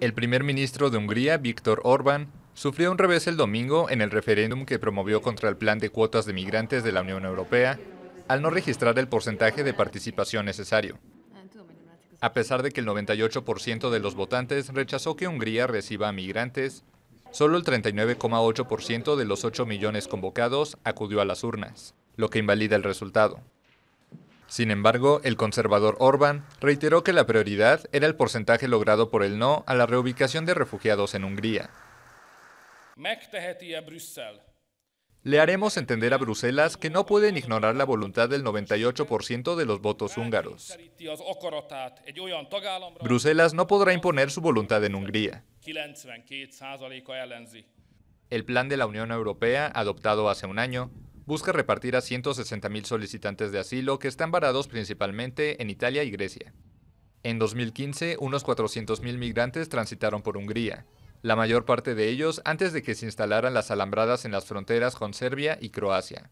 El primer ministro de Hungría, Víctor Orbán, sufrió un revés el domingo en el referéndum que promovió contra el plan de cuotas de migrantes de la Unión Europea al no registrar el porcentaje de participación necesario. A pesar de que el 98% de los votantes rechazó que Hungría reciba migrantes, solo el 39,8% de los 8 millones convocados acudió a las urnas, lo que invalida el resultado. Sin embargo, el conservador Orban reiteró que la prioridad era el porcentaje logrado por el no a la reubicación de refugiados en Hungría. Le haremos entender a Bruselas que no pueden ignorar la voluntad del 98% de los votos húngaros. Bruselas no podrá imponer su voluntad en Hungría. El plan de la Unión Europea, adoptado hace un año, busca repartir a 160.000 solicitantes de asilo que están varados principalmente en Italia y Grecia. En 2015, unos 400.000 migrantes transitaron por Hungría, la mayor parte de ellos antes de que se instalaran las alambradas en las fronteras con Serbia y Croacia.